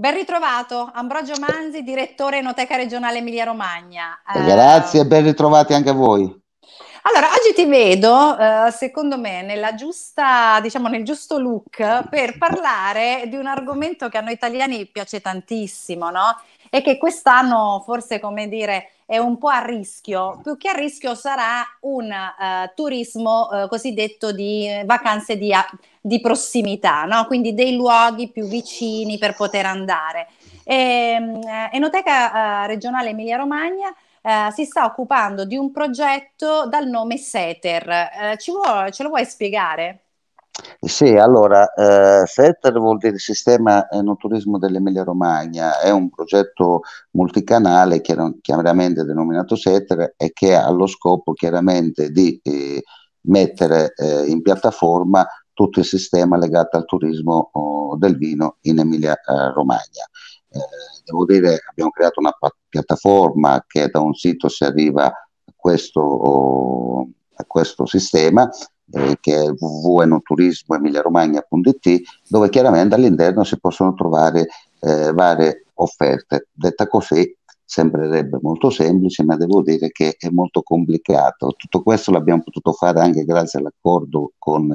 Ben ritrovato Ambrogio Manzi, direttore Enoteca Regionale Emilia Romagna. Eh, eh, grazie ben ritrovati anche a voi. Allora, oggi ti vedo, eh, secondo me, nella giusta, diciamo, nel giusto look per parlare di un argomento che a noi italiani piace tantissimo, no? E che quest'anno, forse, come dire, è un po' a rischio, più che a rischio sarà un uh, turismo uh, cosiddetto di vacanze di, di prossimità, no? quindi dei luoghi più vicini per poter andare. E, ehm, eh, Enoteca regionale Emilia-Romagna Uh, si sta occupando di un progetto dal nome Seter. Uh, vuoi, ce lo vuoi spiegare? Sì, allora, eh, FETER vuol dire Sistema Enoturismo dell'Emilia Romagna, è un progetto multicanale che chiaramente denominato SETER e che ha lo scopo chiaramente di eh, mettere eh, in piattaforma tutto il sistema legato al turismo oh, del vino in Emilia eh, Romagna. Eh, devo dire, abbiamo creato una piattaforma che da un sito si arriva a questo, oh, a questo sistema eh, che è www.enoturismoemiliaromagna.it dove chiaramente all'interno si possono trovare eh, varie offerte. Detta così sembrerebbe molto semplice, ma devo dire che è molto complicato. Tutto questo l'abbiamo potuto fare anche grazie all'accordo con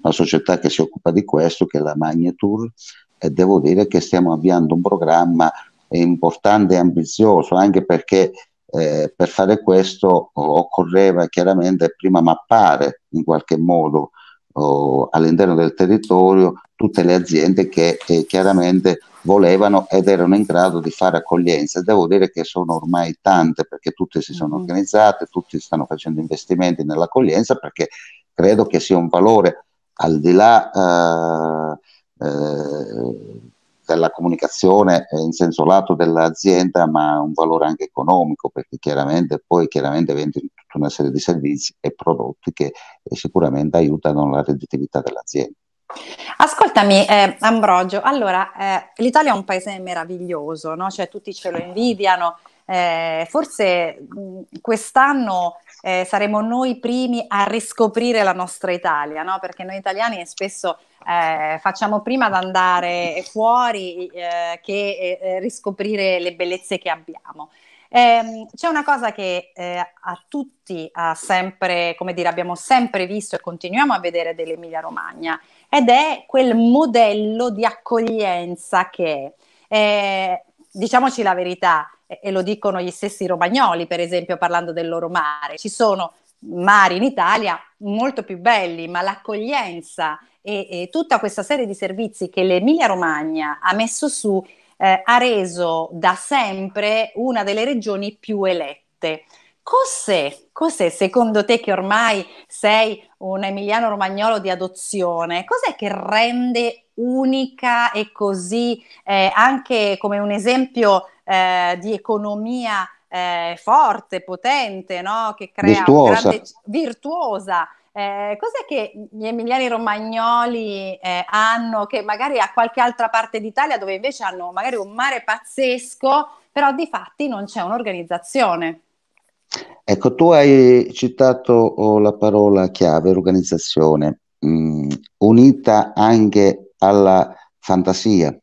la società che si occupa di questo, che è la Magnetour, e devo dire che stiamo avviando un programma eh, importante e ambizioso, anche perché eh, per fare questo occorreva chiaramente prima mappare in qualche modo oh, all'interno del territorio tutte le aziende che eh, chiaramente volevano ed erano in grado di fare accoglienza. Devo dire che sono ormai tante perché tutte si sono mm-hmm. organizzate, tutti stanno facendo investimenti nell'accoglienza perché credo che sia un valore al di là eh, eh della comunicazione eh, in senso lato dell'azienda, ma un valore anche economico, perché chiaramente poi chiaramente vendi tutta una serie di servizi e prodotti che eh, sicuramente aiutano la redditività dell'azienda. Ascoltami eh, Ambrogio, allora eh, l'Italia è un paese meraviglioso, no? cioè, tutti ce lo invidiano, eh, forse mh, quest'anno eh, saremo noi primi a riscoprire la nostra Italia, no? perché noi italiani spesso eh, facciamo prima ad andare fuori eh, che eh, eh riscoprire le bellezze che abbiamo. Ehm, c'è una cosa che eh, a tutti ha sempre, come dire, abbiamo sempre visto e continuiamo a vedere dell'Emilia Romagna ed è quel modello di accoglienza che è. Eh, diciamoci la verità, e lo dicono gli stessi romagnoli, per esempio, parlando del loro mare. Ci sono mari in Italia molto più belli, ma l'accoglienza e, e tutta questa serie di servizi che l'Emilia Romagna ha messo su eh, ha reso da sempre una delle regioni più elette. Cos'è, cos'è secondo te che ormai sei un emiliano romagnolo di adozione? Cos'è che rende unica e così eh, anche come un esempio eh, di economia eh, forte, potente, no? che crea virtuosa. Grande, virtuosa eh, cos'è che gli emiliani romagnoli eh, hanno che magari a qualche altra parte d'Italia dove invece hanno magari un mare pazzesco, però di fatti non c'è un'organizzazione? Ecco, tu hai citato oh, la parola chiave, organizzazione, mh, mm, unita anche alla fantasia,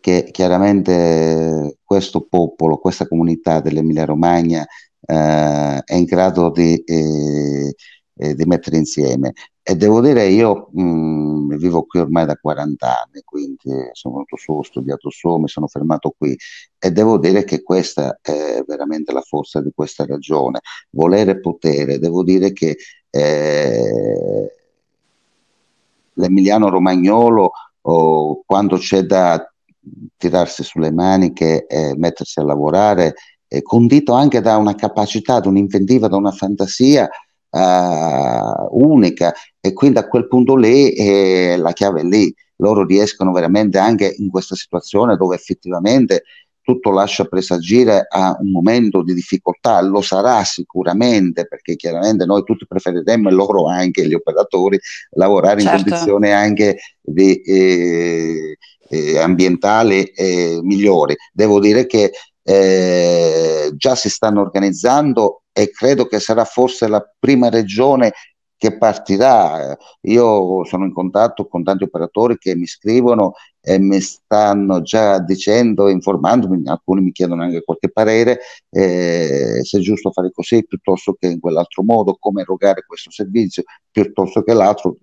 che chiaramente questo popolo, questa comunità dell'Emilia Romagna eh, è in grado di eh, eh, di mettere insieme. E devo dire, io mh, mm, vivo qui ormai da 40 anni, quindi sono venuto su, ho studiato su, mi sono fermato qui e devo dire che questa è veramente la forza di questa ragione. Volere potere, devo dire che eh, l'emiliano romagnolo, oh, quando c'è da tirarsi sulle maniche e mettersi a lavorare, è condito anche da una capacità, da un'inventiva, da una fantasia uh, unica e quindi a quel punto lì eh, la chiave è lì, loro riescono veramente anche in questa situazione dove effettivamente tutto lascia presagire a un momento di difficoltà, lo sarà sicuramente perché chiaramente noi tutti preferiremmo e loro anche, gli operatori, lavorare certo. in condizioni anche di, eh, eh, ambientali eh, migliori. Devo dire che eh, già si stanno organizzando e credo che sarà forse la prima regione che partirà. Io sono in contatto con tanti operatori che mi scrivono e mi stanno già dicendo, informandomi, alcuni mi chiedono anche qualche parere, eh, se è giusto fare così piuttosto che in quell'altro modo, come erogare questo servizio piuttosto che l'altro,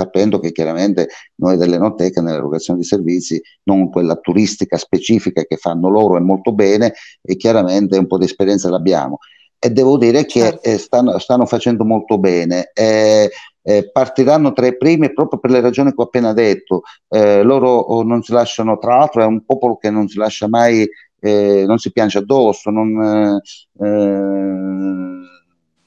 sapendo che chiaramente noi dell'enoteca nell'erogazione di servizi, non quella turistica specifica che fanno loro è molto bene e chiaramente un po' di esperienza l'abbiamo. E devo dire che certo. eh, stanno, stanno, facendo molto bene. Eh, eh, partiranno tra i primi proprio per le ragioni che ho appena detto. Eh, loro oh, non si lasciano, tra l'altro è un popolo che non si lascia mai, eh, non si piange addosso, non, eh,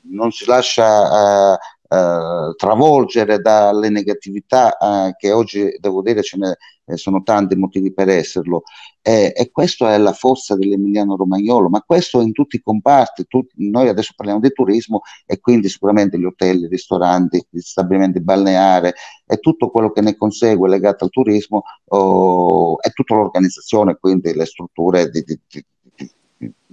non si lascia eh, travolgere dalle negatività eh, che oggi devo dire ce ne eh, sono tanti motivi per esserlo e, e questa è la forza dell'Emiliano Romagnolo ma questo in tutti i comparti tu, noi adesso parliamo di turismo e quindi sicuramente gli hotel, i ristoranti gli stabilimenti balneari e tutto quello che ne consegue legato al turismo oh, e tutta l'organizzazione quindi le strutture di, di, di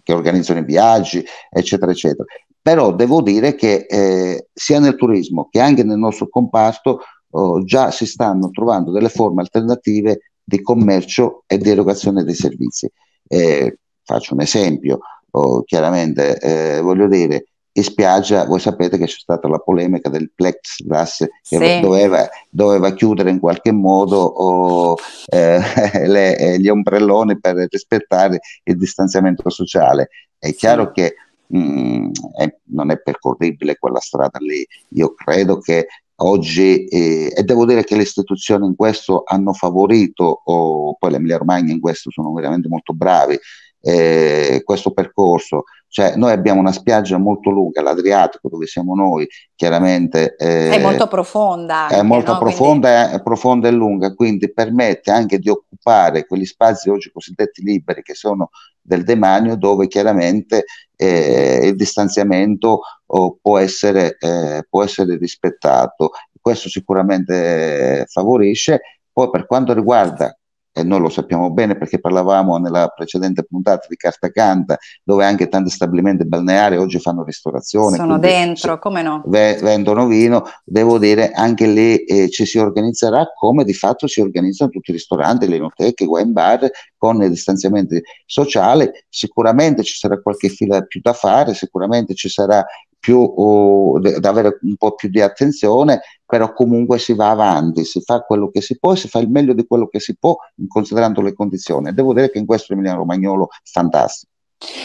che organizzano i viaggi, eccetera, eccetera però devo dire che eh, sia nel turismo che anche nel nostro comparto eh, già si stanno trovando delle forme alternative di commercio e di erogazione dei servizi. Eh, faccio un esempio, oh, chiaramente eh, voglio dire, in spiaggia voi sapete che c'è stata la polemica del plexiglass che doveva, doveva, chiudere in qualche modo oh, eh, le, eh, gli ombrelloni per rispettare il distanziamento sociale. È chiaro sì. che mh, mm, è, non è percorribile quella strada lì. Io credo che oggi, eh, e devo dire che le istituzioni in questo hanno favorito, oh, poi l'Emilia Romagna in questo sono veramente molto bravi, eh, questo percorso cioè, noi abbiamo una spiaggia molto lunga, l'Adriatico, dove siamo noi, chiaramente... Eh, è molto profonda. è molto no? profonda, quindi... è eh, profonda e lunga, quindi permette anche di occupare quegli spazi oggi cosiddetti liberi, che sono del demanio, dove chiaramente eh, il distanziamento oh, può, essere, eh, può essere rispettato. Questo sicuramente eh, favorisce. Poi per quanto riguarda eh, non lo sappiamo bene perché parlavamo nella precedente puntata di Carta Canta, dove anche tanti stabilimenti balneari oggi fanno ristorazione. Sono dentro, come no? V- vendono vino, devo dire anche lì eh, ci si organizzerà come di fatto si organizzano tutti i ristoranti, le enoteche, i wine bar, con il distanziamento sociale. Sicuramente ci sarà qualche fila più da fare, sicuramente ci sarà più, uh, da avere un po' più di attenzione, però comunque si va avanti, si fa quello che si può, e si fa il meglio di quello che si può considerando le condizioni. Devo dire che in questo Emiliano Romagnolo è fantastico.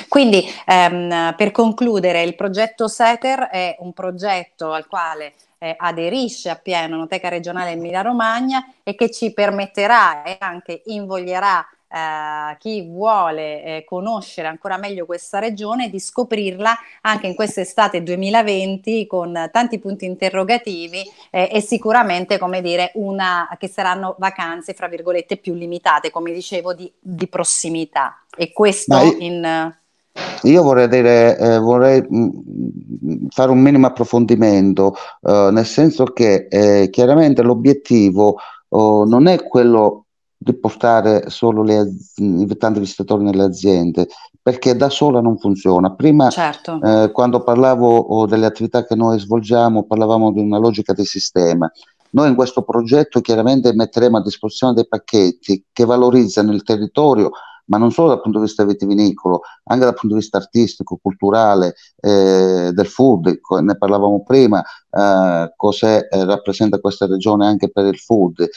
Quindi ehm, per concludere, il progetto SETER è un progetto al quale eh, aderisce appieno Noteca Regionale Emilia Romagna e che ci permetterà e anche invoglierà eh, chi vuole eh, conoscere ancora meglio questa regione di scoprirla anche in quest'estate 2020 con tanti punti interrogativi eh, e sicuramente come dire una che saranno vacanze fra virgolette più limitate come dicevo di, di prossimità e questo io, in io vorrei, dire, eh, vorrei mm, mm, fare un minimo approfondimento, eh, nel senso che eh, chiaramente l'obiettivo oh, non è quello di portare solo az- i tanti visitatori nelle aziende, perché da sola non funziona. Prima, certo. eh, quando parlavo oh, delle attività che noi svolgiamo, parlavamo di una logica di sistema. Noi in questo progetto chiaramente metteremo a disposizione dei pacchetti che valorizzano il territorio, ma non solo dal punto di vista vitivinicolo, anche dal punto di vista artistico, culturale, eh, del food, ne parlavamo prima, eh, cos'è eh, rappresenta questa regione anche per il food,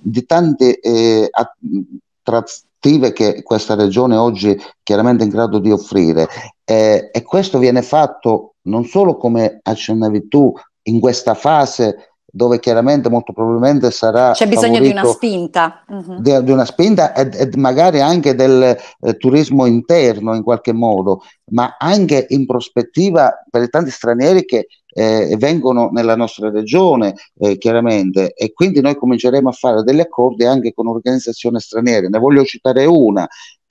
di tante eh, attrattive che questa regione oggi chiaramente è in grado di offrire. Eh, e questo viene fatto non solo come accennavi tu in questa fase dove chiaramente molto probabilmente sarà... C'è bisogno di una spinta. Uh-huh. Mhm. Di, di, una spinta e magari anche del eh, turismo interno in qualche modo, ma anche in prospettiva per i tanti stranieri che eh, vengono nella nostra regione, eh, chiaramente, e quindi noi cominceremo a fare degli accordi anche con organizzazioni straniere. Ne voglio citare una,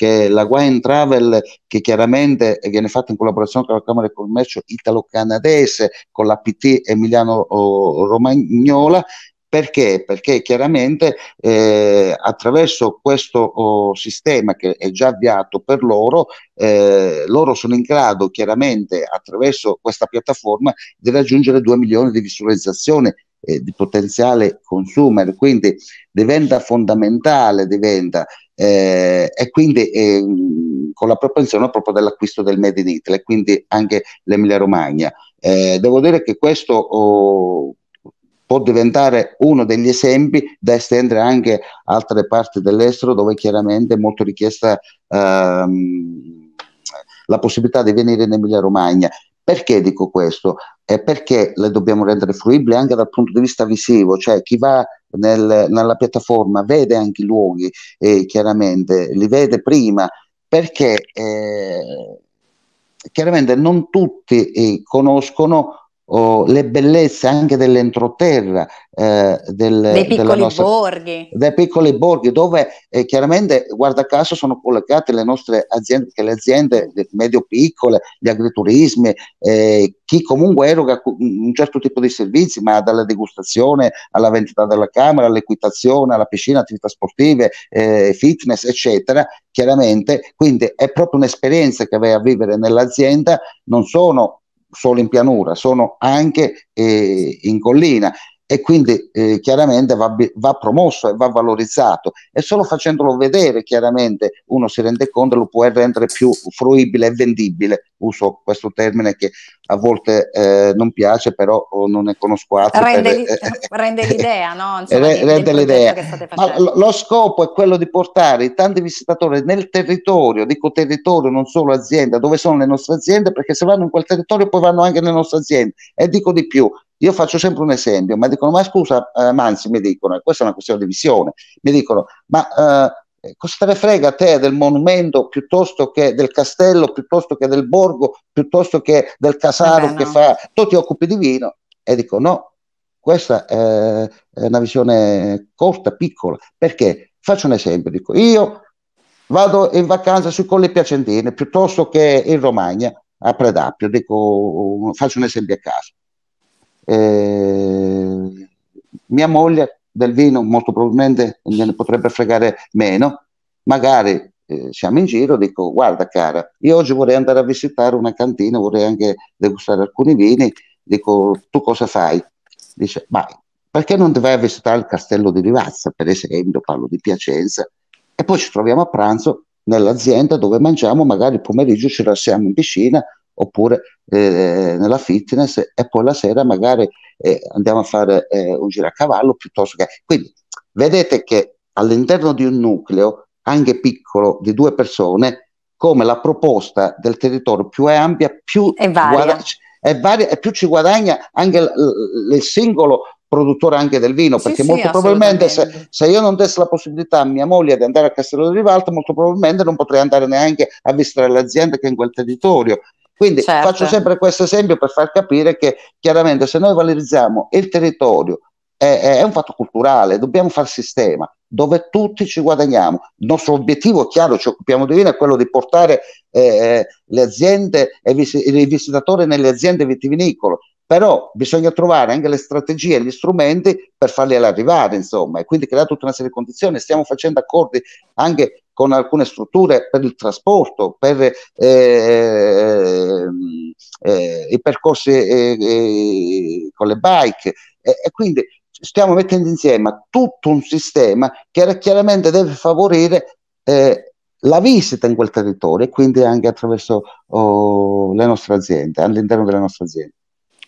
che è la Wine Travel che chiaramente viene fatta in collaborazione con la Camera di Commercio italo-canadese, con l'APT Emiliano Romagnola, perché? Perché chiaramente eh, attraverso questo oh, sistema che è già avviato per loro, eh, loro sono in grado chiaramente attraverso questa piattaforma di raggiungere 2 milioni di visualizzazioni eh, di potenziale consumer, quindi diventa fondamentale, diventa, eh, e quindi eh, con la propensione proprio dell'acquisto del Made in Italy, quindi anche l'Emilia Romagna. Eh, devo dire che questo oh, può diventare uno degli esempi da estendere anche a altre parti dell'estero dove chiaramente è molto richiesta ehm, la possibilità di venire in Emilia Romagna. Perché dico questo? è perché le dobbiamo rendere fruibili anche dal punto di vista visivo, cioè chi va nel, nella piattaforma vede anche i luoghi, e chiaramente, li vede prima, perché eh, chiaramente non tutti eh, conoscono o le bellezze anche dell'entroterra, eh, del, dei piccoli nostra, borghi. Dei piccoli borghi, dove eh, chiaramente, guarda caso, sono collegate le nostre aziende, le aziende medio-piccole, gli agriturismi, eh, chi comunque eroga un certo tipo di servizi, ma dalla degustazione alla vendita della camera, all'equitazione, alla piscina, attività sportive, eh, fitness, eccetera, chiaramente, quindi è proprio un'esperienza che vai a vivere nell'azienda, non sono solo in pianura, sono anche eh, in collina e quindi eh, chiaramente va, va, promosso e va valorizzato e solo facendolo vedere chiaramente uno si rende conto e lo può rendere più fruibile e vendibile uso questo termine che a volte eh, non piace però oh, non ne conosco altro rende, per, eh, rende l'idea no? Insomma, rende l'idea ma lo, lo scopo è quello di portare tanti visitatori nel territorio dico territorio non solo azienda dove sono le nostre aziende perché se vanno in quel territorio poi vanno anche nelle nostre aziende e dico di più io faccio sempre un esempio, ma dicono, ma scusa, eh, Manzi, mi dicono, e questa è una questione di visione, mi dicono, ma eh, eh cosa te ne frega a te del monumento piuttosto che del castello, piuttosto che del borgo, piuttosto che del casaro Vabbè, no. che fa, tu ti occupi di vino? E dico, no, questa è una visione corta, piccola, perché faccio un esempio, dico, io vado in vacanza sui colli piacentini piuttosto che in Romagna a Predappio, dico, faccio un esempio a caso eh, mia moglie del vino molto probabilmente ne potrebbe fregare meno, magari eh, siamo in giro, dico guarda cara, io oggi vorrei andare a visitare una cantina, vorrei anche degustare alcuni vini, dico tu cosa fai? Dice ma perché non vai a visitare il castello di Rivazza, per esempio, parlo di Piacenza, e poi ci troviamo a pranzo nell'azienda dove mangiamo, magari il pomeriggio ci rassiamo in piscina oppure eh, eh, nella fitness e poi la sera magari eh, andiamo a fare eh, un giro a cavallo piuttosto che... Quindi vedete che all'interno di un nucleo, anche piccolo, di due persone, come la proposta del territorio più è ampia, più è varia. È varia e più ci guadagna anche l- l- il singolo produttore anche del vino, sì, perché sì, molto probabilmente se, se, io non dessi la possibilità a mia moglie di andare a Castello di Rivalta, molto probabilmente non potrei andare neanche a visitare l'azienda che è in quel territorio. Quindi certo. faccio sempre questo esempio per far capire che chiaramente se noi valorizziamo il territorio, è, è un fatto culturale, dobbiamo fare sistema dove tutti ci guadagniamo. Il nostro obiettivo, chiaro, ci occupiamo di vino, è quello di portare eh, eh le aziende e i visitatori nelle aziende vitivinicole, però bisogna trovare anche le strategie e gli strumenti per farli arrivare, insomma, e quindi creare tutta una serie di condizioni. Stiamo facendo accordi anche con alcune strutture per il trasporto, per eh, eh, eh i percorsi eh, eh, con le bike e quindi stiamo mettendo insieme tutto un sistema che chiaramente deve favorire eh, la visita in quel territorio e quindi anche attraverso oh, le nostre aziende, all'interno delle nostre aziende.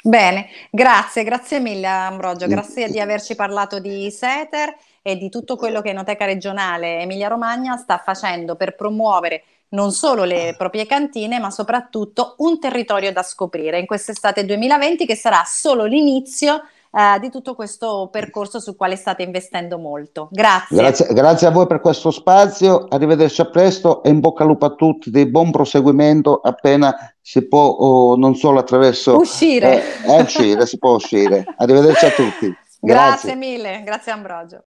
Bene, grazie, grazie mille Ambrogio, mm. grazie di averci parlato di Seter e di tutto quello che Enoteca Regionale Emilia Romagna sta facendo per promuovere non solo le proprie cantine, ma soprattutto un territorio da scoprire in quest'estate 2020 che sarà solo l'inizio eh, di tutto questo percorso sul quale state investendo molto. Grazie. grazie. grazie. a voi per questo spazio, arrivederci a presto e in bocca al lupo a tutti, di buon proseguimento appena si può, oh, non solo attraverso... Uscire. Eh, eh uscire, si può uscire. Arrivederci a tutti. Grazie, grazie mille, grazie Ambrogio.